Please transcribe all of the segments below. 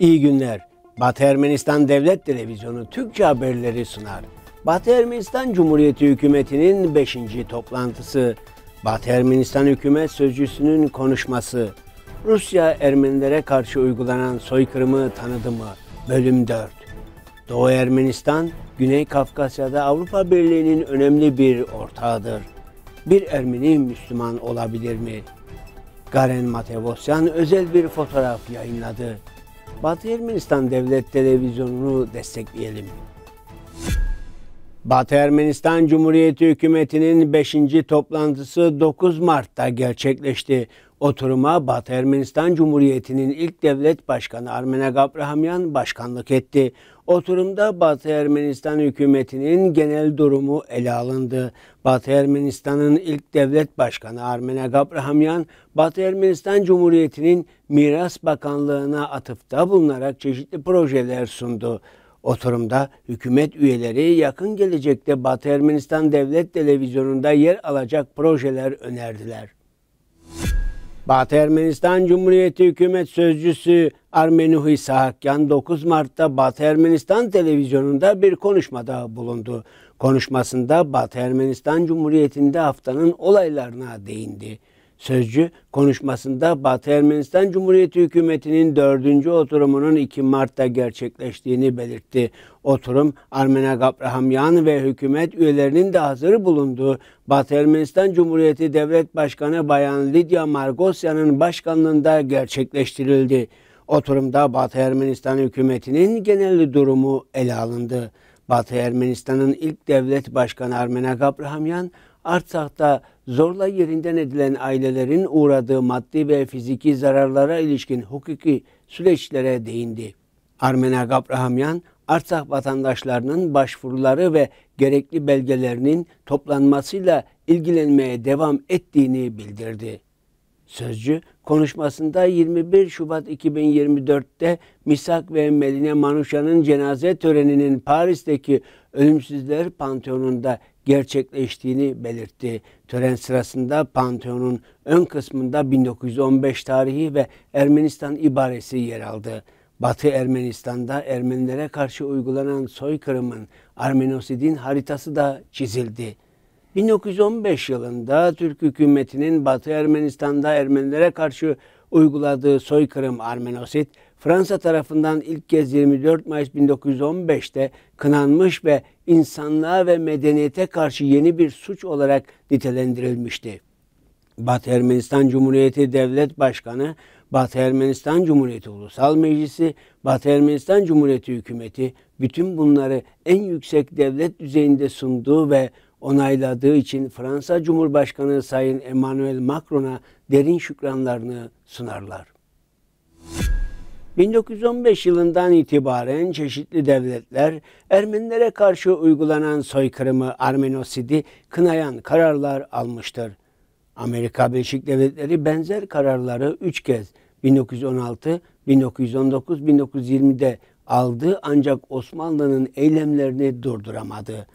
İyi günler. Batı Ermenistan Devlet Televizyonu Türkçe haberleri sunar. Batı Ermenistan Cumhuriyeti Hükümeti'nin 5. toplantısı, Batı Ermenistan Hükümet Sözcüsü'nün konuşması, Rusya Ermenilere karşı uygulanan soykırımı tanıdı mı? Bölüm 4. Doğu Ermenistan, Güney Kafkasya'da Avrupa Birliği'nin önemli bir ortağıdır. Bir Ermeni Müslüman olabilir mi? Garen Matevosyan özel bir fotoğraf yayınladı. Batı Ermenistan Devlet Televizyonu'nu destekleyelim. Batı Ermenistan Cumhuriyeti Hükümeti'nin 5. toplantısı 9 Mart'ta gerçekleşti. Oturuma Batı Ermenistan Cumhuriyeti'nin ilk devlet başkanı Armene Gabrahamyan başkanlık etti. Oturumda Batı Ermenistan hükümetinin genel durumu ele alındı. Batı Ermenistan'ın ilk devlet başkanı Armene Gabrahamyan, Batı Ermenistan Cumhuriyeti'nin Miras Bakanlığı'na atıfta bulunarak çeşitli projeler sundu. Oturumda hükümet üyeleri yakın gelecekte Batı Ermenistan Devlet Televizyonu'nda yer alacak projeler önerdiler. Batı Ermenistan Cumhuriyeti Hükümet Sözcüsü Armeni Huysahakyan 9 Mart'ta Batı Ermenistan televizyonunda bir konuşmada bulundu. Konuşmasında Batı Ermenistan Cumhuriyeti'nde haftanın olaylarına değindi. Sözcü konuşmasında Batı Ermenistan Cumhuriyeti hükümetinin dördüncü oturumunun 2 Mart'ta gerçekleştiğini belirtti. Oturum Armena Gabrahamyan ve hükümet üyelerinin de hazır bulunduğu Batı Ermenistan Cumhuriyeti Devlet Başkanı Bayan Lidya Margosyan'ın başkanlığında gerçekleştirildi. Oturumda Batı Ermenistan hükümetinin genel durumu ele alındı. Batı Ermenistan'ın ilk devlet başkanı Armena Gabrahamyan, Artsak'ta zorla yerinden edilen ailelerin uğradığı maddi ve fiziki zararlara ilişkin hukuki süreçlere değindi. Armena Gabrahamyan, Artsak vatandaşlarının başvuruları ve gerekli belgelerinin toplanmasıyla ilgilenmeye devam ettiğini bildirdi. Sözcü konuşmasında 21 Şubat 2024'te Misak ve Meline Manuşa'nın cenaze töreninin Paris'teki Ölümsüzler Panteonu'nda gerçekleştiğini belirtti. Tören sırasında Panteon'un ön kısmında 1915 tarihi ve Ermenistan ibaresi yer aldı. Batı Ermenistan'da Ermenilere karşı uygulanan soykırımın Armenosid'in haritası da çizildi. 1915 yılında Türk hükümetinin Batı Ermenistan'da Ermenilere karşı uyguladığı soykırım Armenosid Fransa tarafından ilk kez 24 Mayıs 1915'te kınanmış ve insanlığa ve medeniyete karşı yeni bir suç olarak nitelendirilmişti. Batı Ermenistan Cumhuriyeti Devlet Başkanı, Batı Ermenistan Cumhuriyeti Ulusal Meclisi, Batı Ermenistan Cumhuriyeti Hükümeti bütün bunları en yüksek devlet düzeyinde sunduğu ve onayladığı için Fransa Cumhurbaşkanı Sayın Emmanuel Macron'a derin şükranlarını sunarlar. 1915 yılından itibaren çeşitli devletler Ermenilere karşı uygulanan soykırımı Armenosidi kınayan kararlar almıştır. Amerika Birleşik Devletleri benzer kararları 3 kez 1916, 1919, 1920'de aldı ancak Osmanlı'nın eylemlerini durduramadı.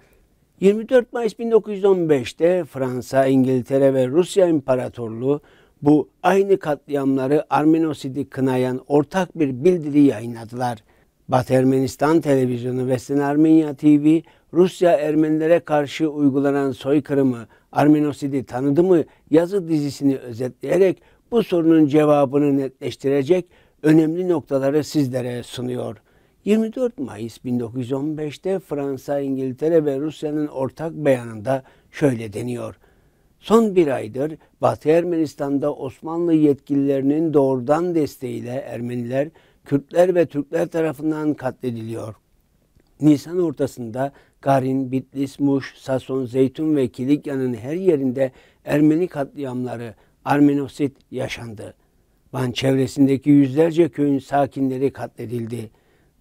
24 Mayıs 1915'te Fransa, İngiltere ve Rusya İmparatorluğu bu aynı katliamları Arminosid'i kınayan ortak bir bildiri yayınladılar. Batı Ermenistan Televizyonu ve Sin Armenya TV, Rusya Ermenilere karşı uygulanan soykırımı, Arminosid'i tanıdı mı yazı dizisini özetleyerek bu sorunun cevabını netleştirecek önemli noktaları sizlere sunuyor. 24 Mayıs 1915'te Fransa, İngiltere ve Rusya'nın ortak beyanında şöyle deniyor. Son bir aydır Batı Ermenistan'da Osmanlı yetkililerinin doğrudan desteğiyle Ermeniler, Kürtler ve Türkler tarafından katlediliyor. Nisan ortasında Karin, Bitlis, Muş, Sason, Zeytun ve Kilikya'nın her yerinde Ermeni katliamları, Armenosit yaşandı. Van çevresindeki yüzlerce köyün sakinleri katledildi.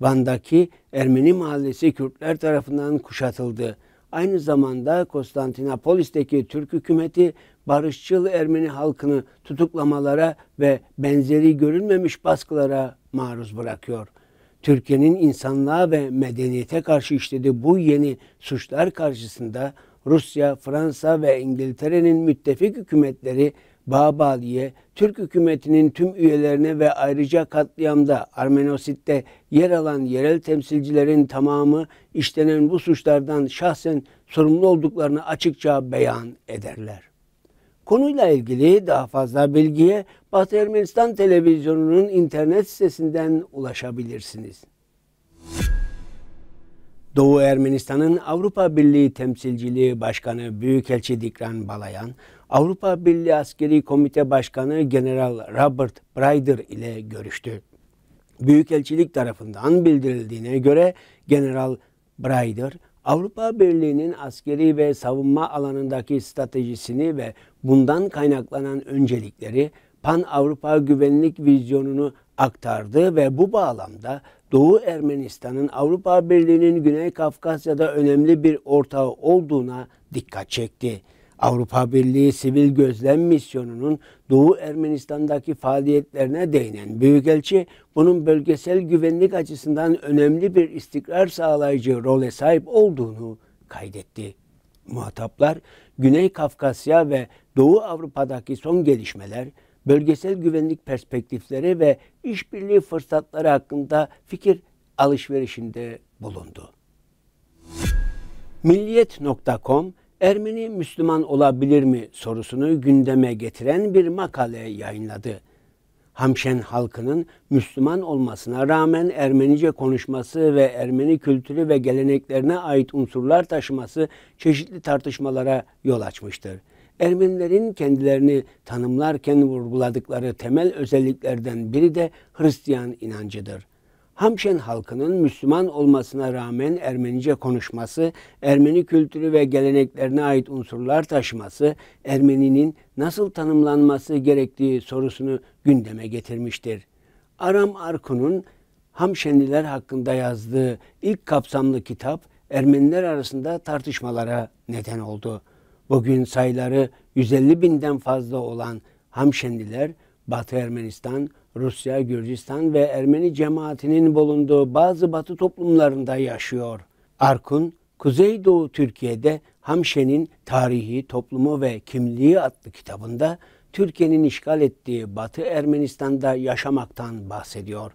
Van'daki Ermeni mahallesi Kürtler tarafından kuşatıldı aynı zamanda Konstantinopolis'teki Türk hükümeti barışçıl Ermeni halkını tutuklamalara ve benzeri görülmemiş baskılara maruz bırakıyor. Türkiye'nin insanlığa ve medeniyete karşı işlediği bu yeni suçlar karşısında Rusya, Fransa ve İngiltere'nin müttefik hükümetleri Babali'ye, Türk hükümetinin tüm üyelerine ve ayrıca katliamda Armenosit'te yer alan yerel temsilcilerin tamamı işlenen bu suçlardan şahsen sorumlu olduklarını açıkça beyan ederler. Konuyla ilgili daha fazla bilgiye Batı Ermenistan Televizyonu'nun internet sitesinden ulaşabilirsiniz. Doğu Ermenistan'ın Avrupa Birliği Temsilciliği Başkanı Büyükelçi Dikran Balayan, Avrupa Birliği Askeri Komite Başkanı General Robert Braider ile görüştü. Büyükelçilik tarafından bildirildiğine göre General Braider, Avrupa Birliği'nin askeri ve savunma alanındaki stratejisini ve bundan kaynaklanan öncelikleri Pan Avrupa güvenlik vizyonunu aktardı ve bu bağlamda Doğu Ermenistan'ın Avrupa Birliği'nin Güney Kafkasya'da önemli bir ortağı olduğuna dikkat çekti. Avrupa Birliği Sivil Gözlem Misyonu'nun Doğu Ermenistan'daki faaliyetlerine değinen Büyükelçi, bunun bölgesel güvenlik açısından önemli bir istikrar sağlayıcı role sahip olduğunu kaydetti. Muhataplar, Güney Kafkasya ve Doğu Avrupa'daki son gelişmeler, bölgesel güvenlik perspektifleri ve işbirliği fırsatları hakkında fikir alışverişinde bulundu. Milliyet.com Ermeni Müslüman olabilir mi sorusunu gündeme getiren bir makale yayınladı. Hamşen halkının Müslüman olmasına rağmen Ermenice konuşması ve Ermeni kültürü ve geleneklerine ait unsurlar taşıması çeşitli tartışmalara yol açmıştır. Ermenilerin kendilerini tanımlarken vurguladıkları temel özelliklerden biri de Hristiyan inancıdır. Hamşen halkının Müslüman olmasına rağmen Ermenice konuşması, Ermeni kültürü ve geleneklerine ait unsurlar taşıması, Ermeninin nasıl tanımlanması gerektiği sorusunu gündeme getirmiştir. Aram Arkun'un Hamşenliler hakkında yazdığı ilk kapsamlı kitap Ermeniler arasında tartışmalara neden oldu.'' Bugün sayıları 150 binden fazla olan Hamşendiler, Batı Ermenistan, Rusya, Gürcistan ve Ermeni cemaatinin bulunduğu bazı Batı toplumlarında yaşıyor. Arkun, Kuzeydoğu Türkiye'de Hamşe'nin Tarihi, Toplumu ve Kimliği adlı kitabında Türkiye'nin işgal ettiği Batı Ermenistan'da yaşamaktan bahsediyor.''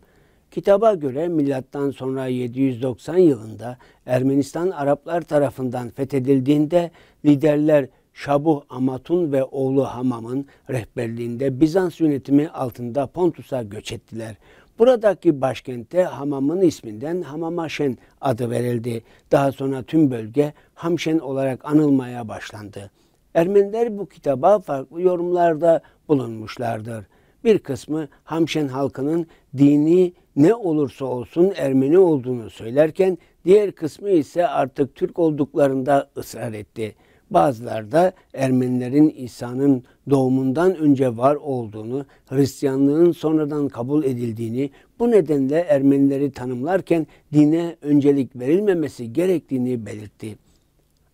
Kitaba göre milattan sonra 790 yılında Ermenistan Araplar tarafından fethedildiğinde liderler Şabuh Amatun ve oğlu Hamam'ın rehberliğinde Bizans yönetimi altında Pontus'a göç ettiler. Buradaki başkente Hamam'ın isminden Hamamaşen adı verildi. Daha sonra tüm bölge Hamşen olarak anılmaya başlandı. Ermeniler bu kitaba farklı yorumlarda bulunmuşlardır bir kısmı Hamşen halkının dini ne olursa olsun Ermeni olduğunu söylerken diğer kısmı ise artık Türk olduklarında ısrar etti. Bazılar da Ermenilerin İsa'nın doğumundan önce var olduğunu, Hristiyanlığın sonradan kabul edildiğini, bu nedenle Ermenileri tanımlarken dine öncelik verilmemesi gerektiğini belirtti.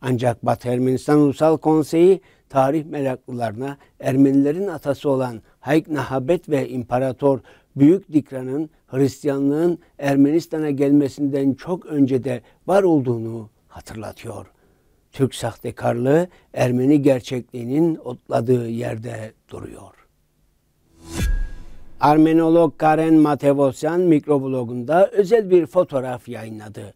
Ancak Batı Ermenistan Ulusal Konseyi tarih meraklılarına Ermenilerin atası olan Hayk Nahabet ve İmparator Büyük Dikra'nın Hristiyanlığın Ermenistan'a gelmesinden çok önce de var olduğunu hatırlatıyor. Türk sahtekarlığı Ermeni gerçekliğinin otladığı yerde duruyor. Armenolog Karen Matevosyan mikroblogunda özel bir fotoğraf yayınladı.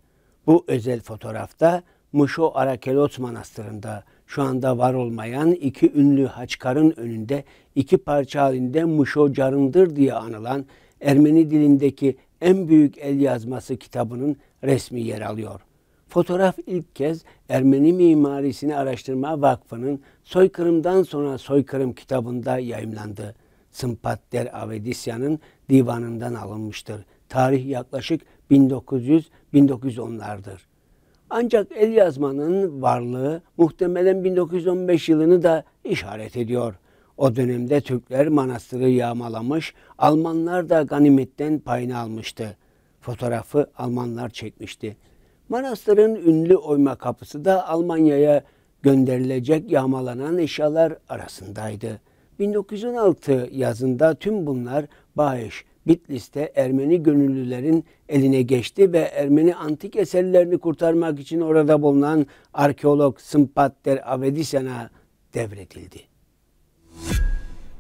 Bu özel fotoğrafta Muşo Arakelos Manastırı'nda şu anda var olmayan iki ünlü haçkarın önünde iki parça halinde Mışo Carındır diye anılan Ermeni dilindeki en büyük el yazması kitabının resmi yer alıyor. Fotoğraf ilk kez Ermeni Mimarisini Araştırma Vakfı'nın Soykırımdan Sonra Soykırım kitabında yayımlandı. Sımpat Avedisyan'ın divanından alınmıştır. Tarih yaklaşık 1900-1910'lardır. Ancak el yazmanın varlığı muhtemelen 1915 yılını da işaret ediyor. O dönemde Türkler manastırı yağmalamış, Almanlar da ganimetten payını almıştı. Fotoğrafı Almanlar çekmişti. Manastırın ünlü oyma kapısı da Almanya'ya gönderilecek yağmalanan eşyalar arasındaydı. 1916 yazında tüm bunlar bağış, Bitlis'te Ermeni gönüllülerin eline geçti ve Ermeni antik eserlerini kurtarmak için orada bulunan arkeolog Sımpatter Avedisyan'a devredildi.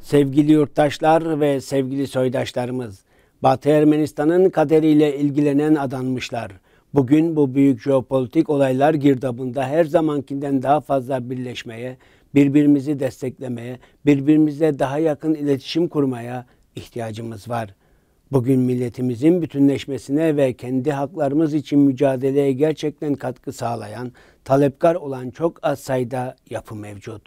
Sevgili yurttaşlar ve sevgili soydaşlarımız, Batı Ermenistan'ın kaderiyle ilgilenen adanmışlar. Bugün bu büyük jeopolitik olaylar girdabında her zamankinden daha fazla birleşmeye, birbirimizi desteklemeye, birbirimize daha yakın iletişim kurmaya ihtiyacımız var. Bugün milletimizin bütünleşmesine ve kendi haklarımız için mücadeleye gerçekten katkı sağlayan, talepkar olan çok az sayıda yapı mevcut.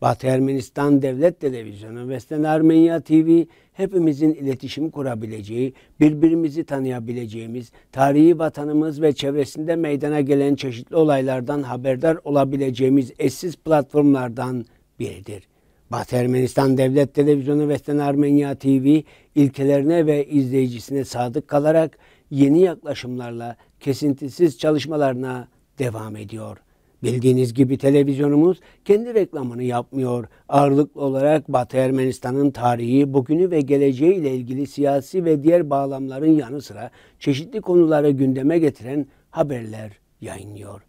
Batı Ermenistan Devlet Televizyonu, Vesten Armenya TV hepimizin iletişim kurabileceği, birbirimizi tanıyabileceğimiz, tarihi vatanımız ve çevresinde meydana gelen çeşitli olaylardan haberdar olabileceğimiz eşsiz platformlardan biridir. Batı Ermenistan Devlet Televizyonu Vesten Armenya TV ilkelerine ve izleyicisine sadık kalarak yeni yaklaşımlarla kesintisiz çalışmalarına devam ediyor. Bildiğiniz gibi televizyonumuz kendi reklamını yapmıyor. Ağırlıklı olarak Batı Ermenistan'ın tarihi, bugünü ve geleceği ile ilgili siyasi ve diğer bağlamların yanı sıra çeşitli konuları gündeme getiren haberler yayınlıyor.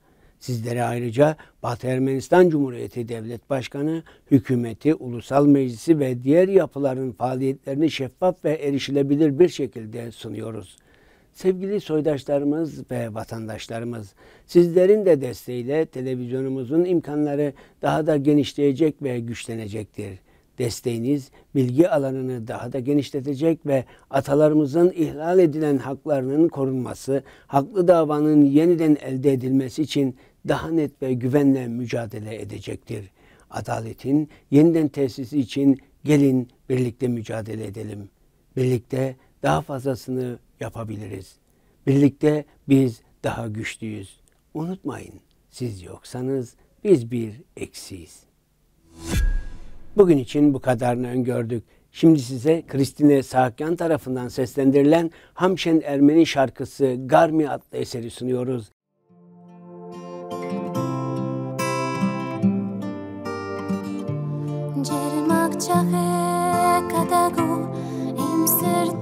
Sizlere ayrıca Batı Ermenistan Cumhuriyeti Devlet Başkanı, hükümeti, ulusal meclisi ve diğer yapıların faaliyetlerini şeffaf ve erişilebilir bir şekilde sunuyoruz. Sevgili soydaşlarımız ve vatandaşlarımız, sizlerin de desteğiyle televizyonumuzun imkanları daha da genişleyecek ve güçlenecektir. Desteğiniz bilgi alanını daha da genişletecek ve atalarımızın ihlal edilen haklarının korunması, haklı davanın yeniden elde edilmesi için daha net ve güvenle mücadele edecektir. Adaletin yeniden tesisi için gelin birlikte mücadele edelim. Birlikte daha fazlasını yapabiliriz. Birlikte biz daha güçlüyüz. Unutmayın siz yoksanız biz bir eksiyiz. Bugün için bu kadarını öngördük. Şimdi size Kristine Sakyan tarafından seslendirilen Hamşen Ermeni şarkısı Garmi adlı eseri sunuyoruz. Uzakça ve kadagu imsir